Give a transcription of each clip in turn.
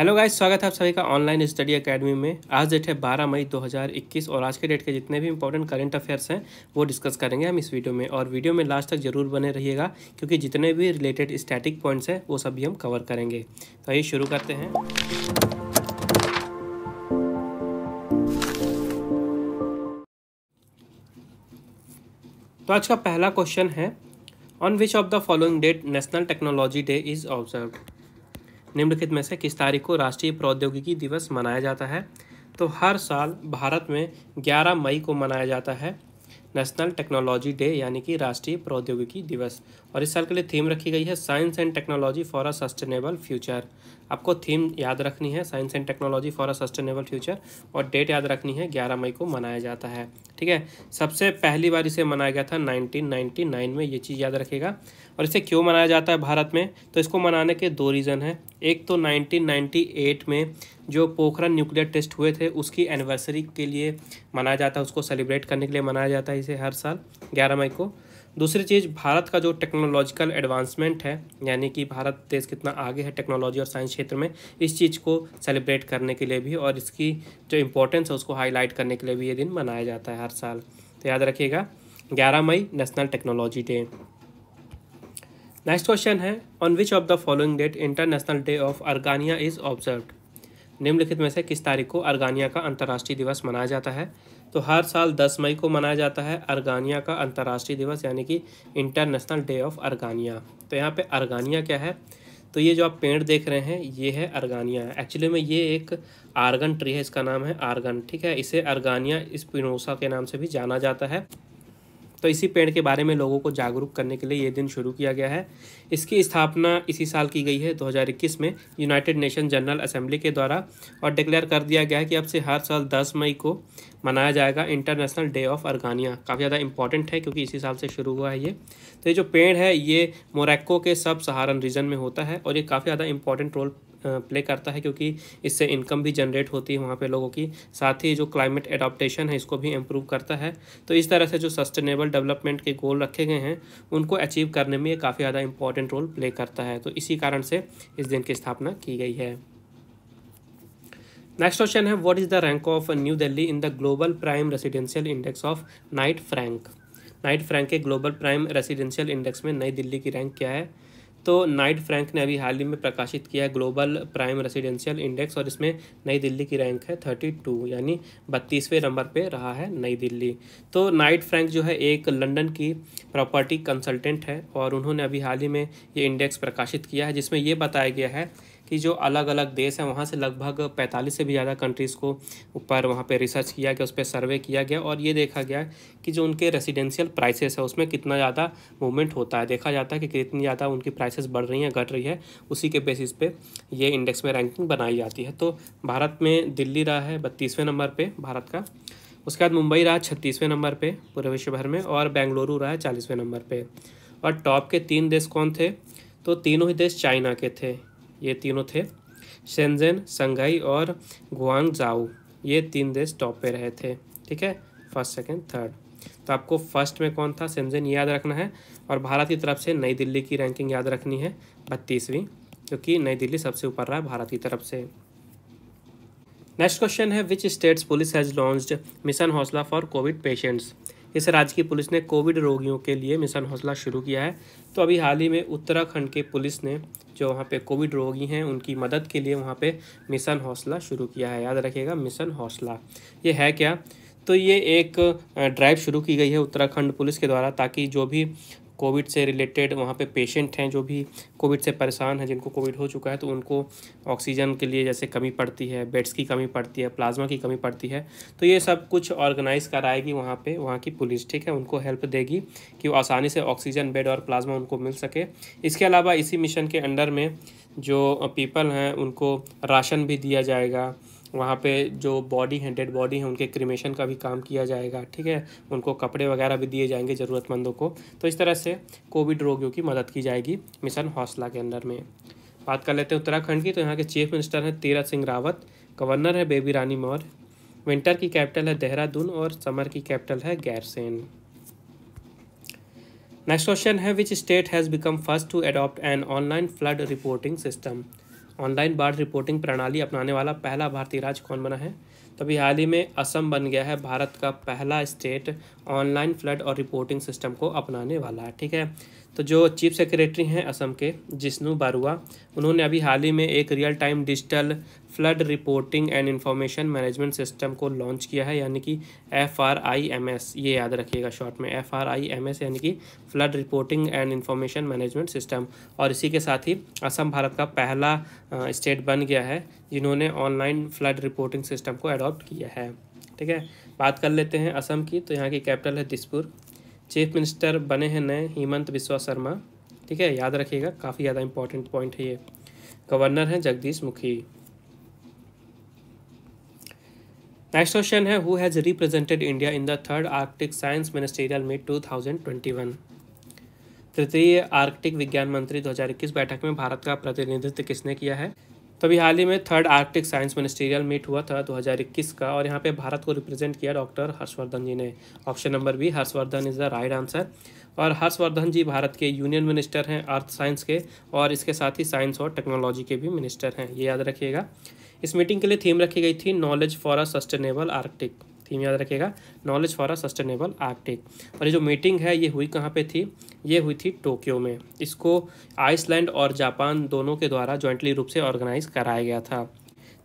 hello guys स्वागत है आप सभी का ऑनलाइन स्टडी एकेडमी में आज डेट है 12 मई 2021 और आज के डेट के जितने भी इंपॉर्टेंट करंट अफेयर्स हैं वो डिस्कस करेंगे हम इस वीडियो में और वीडियो में लास्ट तक जरूर बने रहिएगा क्योंकि जितने भी रिलेटेड स्टैटिक पॉइंट्स हैं वो सभी हम कवर करेंगे तो आइए शुरू करते हैं तो आज का पहला क्वेश्चन है on which of the following date national technology day is observe निम्नलिखित में से किस तारीख को राष्ट्रीय प्रौद्योगिकी दिवस मनाया जाता है तो हर साल भारत में 11 मई को मनाया जाता है नेशनल टेक्नोलॉजी डे यानी कि राष्ट्रीय प्रौद्योगिकी दिवस और इस साल के लिए थीम रखी गई है science and technology for a sustainable future आपको थीम याद रखनी है science and technology for a sustainable future और डेट याद रखनी है ग्यारह मई को मनाया जाता है ठीक है सबसे पहली बार इसे मनाया गया था 1999 में ये चीज़ याद रखेगा और इसे क्यों मनाया जाता है भारत में तो इसको मनाने के दो रीज़न हैं एक तो 1998 में जो पोखरण न्यूक्लियर टेस्ट हुए थे उसकी एनिवर्सरी के लिए मनाया जाता है उसको सेलिब्रेट करने के लिए मनाया जाता है इसे हर साल ग्यारह मई को दूसरी चीज़ भारत का जो टेक्नोलॉजिकल एडवांसमेंट है यानी कि भारत देश कितना आगे है टेक्नोलॉजी और साइंस क्षेत्र में इस चीज़ को सेलिब्रेट करने के लिए भी और इसकी जो इम्पोर्टेंस है उसको हाईलाइट करने के लिए भी ये दिन मनाया जाता है हर साल तो याद रखिएगा ग्यारह मई national technology day next question है on which of the following date international day of argania is observe निम्नलिखित में से किस तारीख को अर्गानिया का अंतर्राष्ट्रीय दिवस मनाया जाता है तो हर साल 10 मई को मनाया जाता है अर्गानिया का अंतर्राष्ट्रीय दिवस यानी कि इंटरनेशनल डे ऑफ अर्गानिया तो यहाँ पे अर्गानिया क्या है तो ये जो आप पेड़ देख रहे हैं ये है अर्गानिया एक्चुअली में ये एक आर्गन ट्री है इसका नाम है आर्गन ठीक है इसे अर्गानिया स्पिनोसा के नाम से भी जाना जाता है तो इसी पेड़ के बारे में लोगों को जागरूक करने के लिए ये दिन शुरू किया गया है इसकी स्थापना इसी साल की गई है 2021 में यूनाइटेड नेशन जनरल असेंबली के द्वारा और डिक्लेयर कर दिया गया है कि अब से हर साल 10 मई को मनाया जाएगा इंटरनेशनल डे ऑफ अर्गानिया काफ़ी ज़्यादा इंपॉर्टेंट है क्योंकि इसी साल से शुरू हुआ है ये तो ये जो पेड़ है ये मोरक्को के सब सहारन रीजन में होता है और ये काफ़ी ज़्यादा इंपॉर्टेंट रोल प्ले करता है क्योंकि इससे इनकम भी जनरेट होती है वहाँ पे लोगों की साथ ही जो क्लाइमेट एडाप्टेशन है इसको भी इम्प्रूव करता है तो इस तरह से जो सस्टेनेबल डेवलपमेंट के गोल रखे गए हैं उनको अचीव करने में ये काफ़ी ज़्यादा इंपॉर्टेंट रोल प्ले करता है तो इसी कारण से इस दिन की स्थापना की गई है नेक्स्ट क्वेश्चन है what is the rank of new Delhi in the global prime residential index of Knight Frank Knight Frank के ग्लोबल प्राइम रेसिडेंशियल इंडेक्स में नई दिल्ली की रैंक क्या है तो नाइट फ्रैंक ने अभी हाल ही में प्रकाशित किया है ग्लोबल प्राइम रेसिडेंशियल इंडेक्स और इसमें नई दिल्ली की रैंक है थर्टी टू यानी बत्तीसवें नंबर पर रहा है नई दिल्ली तो नाइट फ्रैंक जो है एक लंदन की प्रॉपर्टी कंसल्टेंट है और उन्होंने अभी हाल ही में ये इंडेक्स प्रकाशित किया है जिसमें ये बताया गया है कि जो अलग अलग देश हैं वहाँ से लगभग पैंतालीस से भी ज़्यादा कंट्रीज़ को ऊपर वहाँ पे रिसर्च किया गया उस पर सर्वे किया गया और ये देखा गया कि जो उनके रेसिडेंशियल प्राइसेस है उसमें कितना ज़्यादा मूवमेंट होता है देखा जाता है कि कितनी ज़्यादा उनकी प्राइसेस बढ़ रही हैं घट रही है उसी के बेसिस पे ये इंडेक्स में रैंकिंग बनाई जाती है तो भारत में दिल्ली रहा है बत्तीसवें नंबर पर भारत का उसके बाद मुंबई रहा छत्तीसवें नंबर पर पूरे विश्व भर में और बेंगलुरु रहा है चालीसवें नंबर पर और टॉप के तीन देश कौन थे तो तीनों ही देश चाइना के थे ये तीनों थे शेंजन संघाई और गुआंग ये तीन देश टॉप पे रहे थे ठीक है फर्स्ट सेकेंड थर्ड तो आपको फर्स्ट में कौन था शेंजन याद रखना है और भारत की तरफ से नई दिल्ली की रैंकिंग याद रखनी है बत्तीसवीं क्योंकि नई दिल्ली सबसे ऊपर रहा भारत की तरफ से नेक्स्ट क्वेश्चन है which states police has launched mission Hausla for covid patients जैसे राज्य की पुलिस ने कोविड रोगियों के लिए मिशन हौसला शुरू किया है तो अभी हाल ही में उत्तराखंड के पुलिस ने जो वहाँ पे कोविड रोगी हैं उनकी मदद के लिए वहाँ पे मिशन हौसला शुरू किया है याद रखिएगा मिशन हौसला ये है क्या तो ये एक ड्राइव शुरू की गई है उत्तराखंड पुलिस के द्वारा ताकि जो भी कोविड से रिलेटेड वहाँ पे पेशेंट हैं जो भी कोविड से परेशान हैं जिनको कोविड हो चुका है तो उनको ऑक्सीजन के लिए जैसे कमी पड़ती है बेड्स की कमी पड़ती है प्लाज्मा की कमी पड़ती है तो ये सब कुछ ऑर्गेनाइज कराएगी वहाँ पर वहाँ की पुलिस ठीक है उनको हेल्प देगी कि वो आसानी से ऑक्सीजन बेड और प्लाज्मा उनको मिल सके इसके अलावा इसी मिशन के अंडर में जो पीपल हैं उनको राशन भी दिया जाएगा वहाँ पे जो बॉडी हैं डेड बॉडी हैं उनके क्रिमेशन का भी काम किया जाएगा ठीक है उनको कपड़े वगैरह भी दिए जाएंगे ज़रूरतमंदों को तो इस तरह से कोविड रोगियों की मदद की जाएगी मिशन हौसला के अंदर में बात कर लेते हैं उत्तराखंड की तो यहाँ के चीफ मिनिस्टर हैं तीरथ सिंह रावत गवर्नर है बेबी रानी मौर्य विंटर की कैपिटल है देहरादून और समर की कैपिटल है गैरसेन नेक्स्ट क्वेश्चन है which state has become first to adopt an online flood reporting system online बाढ़ रिपोर्टिंग प्रणाली अपनाने वाला पहला भारतीय राज्य कौन बना है तो अभी हाल ही में असम बन गया है भारत का पहला स्टेट ऑनलाइन फ्लड और रिपोर्टिंग सिस्टम को अपनाने वाला है ठीक है तो जो चीफ सेक्रेटरी हैं असम के जिष्णु बारुआ उन्होंने अभी हाल ही में एक real time digital flood reporting and information management system को लॉन्च किया है यानी कि F R I M S ये याद रखिएगा शॉर्ट में F R I M S यानी कि flood reporting and information management system और इसी के साथ ही असम भारत का पहला स्टेट बन गया है जिन्होंने ऑनलाइन फ्लड रिपोर्टिंग सिस्टम को अडॉप्ट किया है ठीक है बात कर लेते हैं असम की तो यहाँ की कैपिटल है दिसपुर चीफ मिनिस्टर बने हैं नए हेमंत बिस्वा शर्मा ठीक है याद रखिएगा काफ़ी ज़्यादा इंपॉर्टेंट पॉइंट है ये गवर्नर हैं जगदीश मुखी नेक्स्ट क्वेश्चन है who has represented India in the third arctic science ministerial meet two thousand twenty one तृतीय आर्कटिक विज्ञान मंत्री दो हज़ार इक्कीस बैठक में भारत का प्रतिनिधित्व किसने किया है तो अभी हाल ही में third arctic science ministerial meet हुआ था दो हज़ार इक्कीस का और यहाँ पे भारत को रिप्रेजेंट किया डॉक्टर हर्षवर्धन जी ने option number B Harshvardhan is the right answer और हर्षवर्धन जी भारत के यूनियन मिनिस्टर हैं अर्थ साइंस के और इसके साथ ही साइंस और टेक्नोलॉजी के भी मिनिस्टर हैं ये याद रखिएगा इस मीटिंग के लिए थीम रखी गई थी knowledge for a sustainable arctic theme याद रखेगा knowledge for a sustainable arctic और ये जो मीटिंग है ये हुई कहाँ पे थी ये हुई थी टोक्यो में इसको आइसलैंड और जापान दोनों के द्वारा जॉइंटली रूप से ऑर्गेनाइज कराया गया था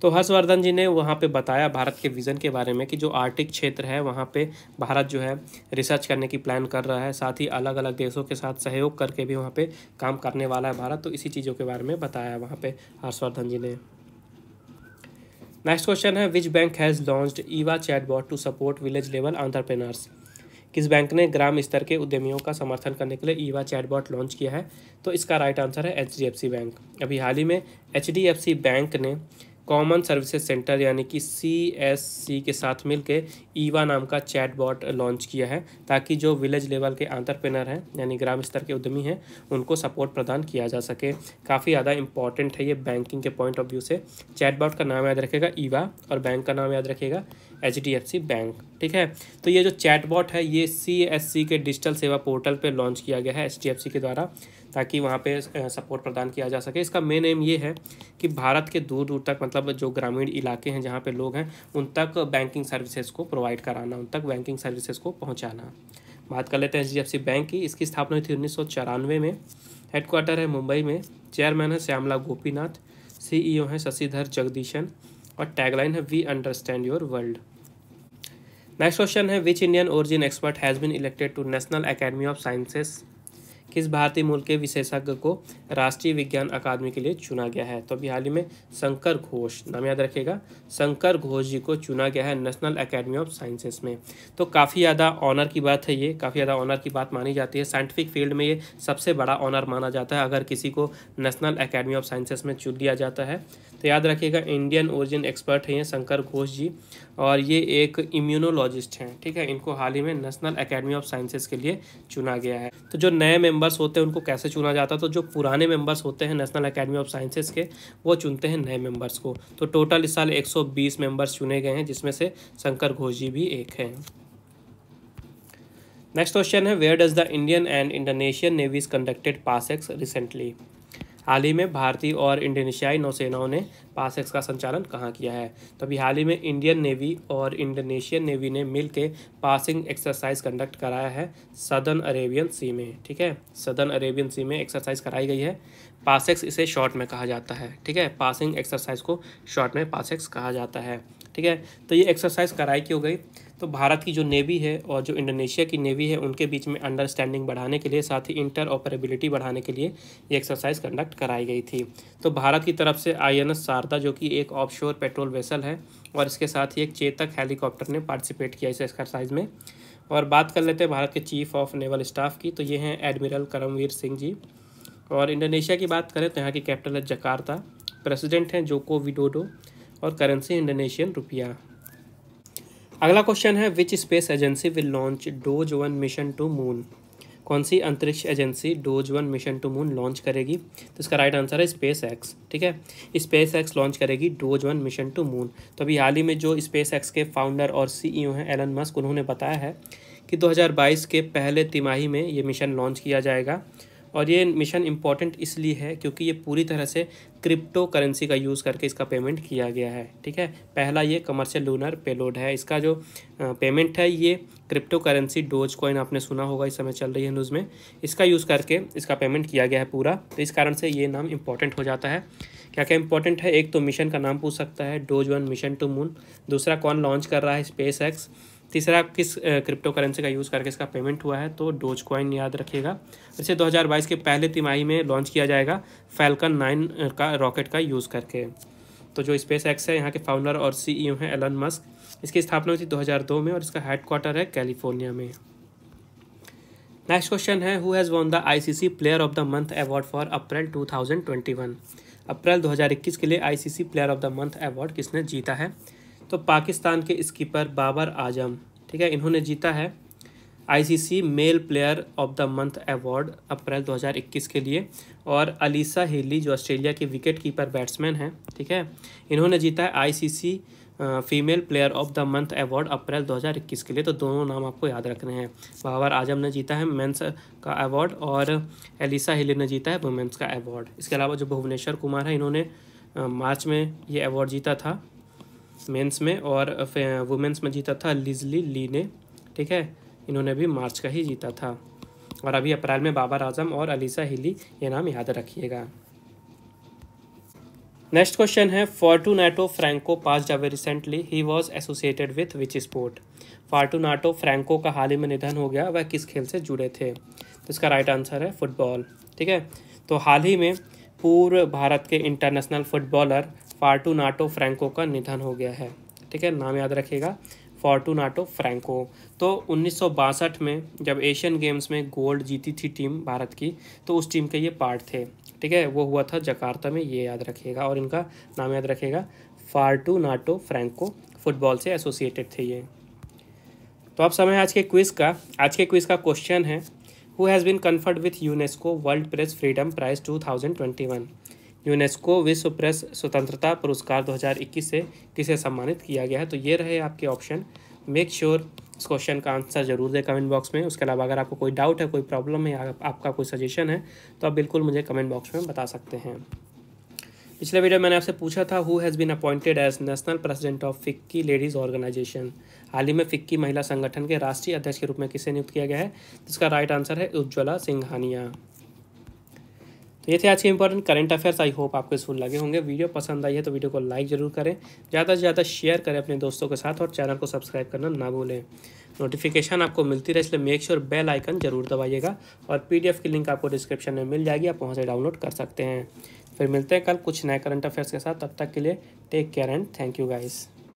तो हर्षवर्धन जी ने वहाँ पे बताया भारत के विज़न के बारे में कि जो आर्टिक क्षेत्र है वहाँ पे भारत जो है रिसर्च करने की प्लान कर रहा है साथ ही अलग अलग देशों के साथ सहयोग करके भी वहाँ पे काम करने वाला है भारत तो इसी चीज़ों के बारे में बताया वहाँ पे हर्षवर्धन जी ने नेक्स्ट क्वेश्चन है which bank has launch Eva chatbot to support village level entrepreneurs किस बैंक ने ग्राम स्तर के उद्यमियों का समर्थन करने के लिए ईवा चैट बॉट लॉन्च किया है तो इसका राइट आंसर है एच बैंक अभी हाल ही में एच बैंक ने कॉमन सर्विसेज सेंटर यानी कि सी एस सी के साथ मिलकर ईवा e नाम का चैट बॉट लॉन्च किया है ताकि जो विलेज लेवल के आंतरप्रेनर हैं यानी ग्राम स्तर के उद्यमी हैं उनको सपोर्ट प्रदान किया जा सके काफ़ी ज़्यादा इंपॉर्टेंट है ये बैंकिंग के पॉइंट ऑफ व्यू से चैट बॉट का नाम याद रखेगा ईवा e और बैंक का नाम याद रखेगा H D F C bank ठीक है तो ये जो चैटबॉट है ये सी एस सी के डिजिटल सेवा पोर्टल पे लॉन्च किया गया है एच डी एफ सी के द्वारा ताकि वहाँ पे सपोर्ट प्रदान किया जा सके इसका मेन एम ये है कि भारत के दूर दूर तक मतलब जो ग्रामीण इलाके हैं जहाँ पे लोग हैं उन तक बैंकिंग सर्विसेज को प्रोवाइड कराना उन तक बैंकिंग सर्विसेज को पहुँचाना बात कर लेते हैं H D F C bank की इसकी स्थापना हुई थी उन्नीस सौ चौरानवे में हेडक्वार्टर है मुंबई में चेयरमैन है श्यामला गोपीनाथ ओ e हैं शशिधर जगदीशन और टैगलाइन है we understand your world next question है which Indian origin expert has been elected to national academy of sciences किस भारतीय मूल के विशेषज्ञ को राष्ट्रीय विज्ञान अकादमी के लिए चुना गया है तो अभी हाल ही में शंकर घोष नाम याद रखेगा शंकर घोष जी को चुना गया है नेशनल अकेडमी ऑफ साइंसेस में तो काफ़ी ज़्यादा ऑनर की बात है ये काफ़ी ज़्यादा ऑनर की बात मानी जाती है साइंटिफिक फील्ड में ये सबसे बड़ा ऑनर माना जाता है अगर किसी को नेशनल अकेडमी ऑफ साइंसेस में चुन लिया जाता है तो याद रखिएगा इंडियन ओरिजिन एक्सपर्ट हैं शंकर घोष जी और ये एक इम्यूनोलॉजिस्ट हैं ठीक है इनको हाल ही में नेशनल अकेडमी ऑफ साइंसेस के लिए चुना गया है तो जो नए मेम्बर मेंबर्स होते हैं उनको कैसे चुना जाता है तो जो पुराने मेंबर्स होते हैं नेशनल एकेडमी ऑफ साइंसेस के वो चुनते हैं नए मेंबर्स को तो टोटल इस साल 120 मेंबर्स चुने गए हैं जिसमें से शंकर घोष जी भी एक हैं नेक्स्ट क्वेश्चन है where does the Indian and Indonesian navies conducted passex recently हाल ही में भारतीय और इंडोनेशियाई नौसेनाओं ने पासेक्स का संचालन कहाँ किया है तो अभी हाल ही में इंडियन नेवी और इंडोनेशियन नेवी ने मिल के पासिंग एक्सरसाइज कंडक्ट कराया है सदर्न अरेबियन सी में ठीक है सदर्न अरेबियन सी में एक्सरसाइज कराई गई है पासेक्स इसे शॉर्ट में कहा जाता है ठीक है पासिंग एक्सरसाइज को शॉर्ट में पासेक्स कहा जाता है ठीक है तो ये एक्सरसाइज कराई की हो गई तो भारत की जो नेवी है और जो इंडोनेशिया की नेवी है उनके बीच में अंडरस्टैंडिंग बढ़ाने के लिए साथ ही इंटर ऑपरेबिलिटी बढ़ाने के लिए ये एक्सरसाइज कंडक्ट कराई गई थी तो भारत की तरफ से आई एन शारदा जो कि एक ऑफशोर पेट्रोल वेसल है और इसके साथ ही एक चेतक हेलीकॉप्टर ने पार्टिसिपेट किया इस एक्सरसाइज में और बात कर लेते हैं भारत के चीफ ऑफ नेवल स्टाफ की तो ये हैं एडमिरल करमवीर सिंह जी और इंडोनेशिया की बात करें तो यहाँ की कैपिटल है जकार्ता प्रेसिडेंट हैं जोको विडोडो और करेंसी इंडोनेशियन रुपया अगला क्वेश्चन है which space agency will launch Doge one mission to moon कौन सी अंतरिक्ष agency Doge one mission to moon launch करेगी तो इसका राइट आंसर है स्पेस एक्स ठीक है स्पेस एक्स लॉन्च करेगी Doge one mission to moon तो अभी हाल ही में जो स्पेस एक्स के फाउंडर और सीईओ हैं एलन मस्क उन्होंने बताया है कि 2022 के पहले तिमाही में ये मिशन लॉन्च किया जाएगा और ये मिशन इम्पॉर्टेंट इसलिए है क्योंकि ये पूरी तरह से क्रिप्टो करेंसी का यूज़ करके इसका पेमेंट किया गया है ठीक है पहला ये कमर्शियल लूनर पेलोड है इसका जो पेमेंट है ये क्रिप्टो करेंसी डोज कॉइन आपने सुना होगा इस समय चल रही है न्यूज़ में इसका यूज़ करके इसका पेमेंट किया गया है पूरा तो इस कारण से ये नाम इम्पॉर्टेंट हो जाता है क्या क्या इंपॉर्टेंट है एक तो मिशन का नाम पूछ सकता है Doge one mission to moon दूसरा कौन लॉन्च कर रहा है स्पेस एक्स तीसरा किस क्रिप्टो करेंसी का यूज़ करके इसका पेमेंट हुआ है तो डोज कॉइन याद रखिएगा इसे 2022 के पहले तिमाही में लॉन्च किया जाएगा फैल्कन नाइन का रॉकेट का यूज़ करके तो जो स्पेस एक्स है यहाँ के फाउंडर और सीईओ e हैं एलन मस्क इसकी स्थापना हुई थी 2002 में और इसका हेडक्वार्टर है कैलिफोर्निया में नेक्स्ट क्वेश्चन है who has won the ICC player of the month award for April 2021 April 2021 के लिए ICC player of the month award किसने जीता है तो पाकिस्तान के स्कीपर बाबर आजम ठीक है इन्होंने जीता है ICC male player of the month award April 2021 के लिए और अलीसा हिली जो ऑस्ट्रेलिया के विकेट कीपर बैट्समैन हैं ठीक है इन्होंने जीता है ICC female player of the month award April 2021 के लिए तो दोनों नाम आपको याद रखने हैं बाबर आजम ने जीता है मेंस का अवार्ड और अलीसा हिली ने जीता है वुमेंस का अवार्ड इसके अलावा जो भुवनेश्वर कुमार है इन्होंने मार्च में ये अवार्ड जीता था मेंस में और वुमेंस में जीता था लिजली ली ने ठीक है इन्होंने भी मार्च का ही जीता था और अभी अप्रैल में बाबर आजम और अलीसा हिली ये नाम याद रखिएगा नेक्स्ट क्वेश्चन है फॉर्टूनाटो फ्रैंको पास जावे रिसेंटली ही was associated with which sport Nato Franco का हाल ही में निधन हो गया वह किस खेल से जुड़े थे तो इसका राइट आंसर है फुटबॉल ठीक है तो हाल ही में पूर्व भारत के इंटरनेशनल फुटबॉलर फार्टूनाटो फ्रैंको का निधन हो गया है ठीक है नाम याद रखिएगा फॉर्टूनाटो फ्रैंको तो उन्नीस में जब एशियन गेम्स में गोल्ड जीती थी टीम भारत की तो उस टीम के ये पार्ट थे ठीक है वो हुआ था जकार्ता में ये याद रखिएगा और इनका नाम याद रखिएगा नाटो फ्रैंको फुटबॉल से एसोसिएटेड थे ये तो अब समय आज के क्विज़ का आज के क्विज़ का क्वेश्चन है who has been conferred with UNESCO world press freedom prize two thousand twenty one UNESCO विश्व प्रेस स्वतंत्रता पुरस्कार 2021 से किसे सम्मानित किया गया है तो ये रहे आपके ऑप्शन मेक श्योर इस क्वेश्चन का आंसर जरूर दें कमेंट बॉक्स में उसके अलावा अगर आपको कोई डाउट है कोई प्रॉब्लम है या आपका कोई सजेशन है तो आप बिल्कुल मुझे कमेंट बॉक्स में बता सकते हैं पिछले वीडियो मैंने आपसे पूछा था who has been appointed as national president of FICCI ladies organisation हाल ही में फिक्की महिला संगठन के राष्ट्रीय अध्यक्ष के रूप में किसे नियुक्त किया गया है जिसका राइट आंसर है उज्ज्वला सिंघानिया तो ये थे आज के important current affairs I hope आपको इसफुल लगे होंगे वीडियो पसंद आई है तो वीडियो को लाइक जरूर करें ज़्यादा से ज़्यादा शेयर करें अपने दोस्तों के साथ और चैनल को सब्सक्राइब करना ना भूलें नोटिफिकेशन आपको मिलती रहे इसलिए मेक श्योर बेल आइकन जरूर दबाइएगा और पीडीएफ की लिंक आपको डिस्क्रिप्शन में मिल जाएगी आप वहाँ से डाउनलोड कर सकते हैं फिर मिलते हैं कल कुछ नए करंट अफेयर्स के साथ तब तक के लिए take care and thank you guys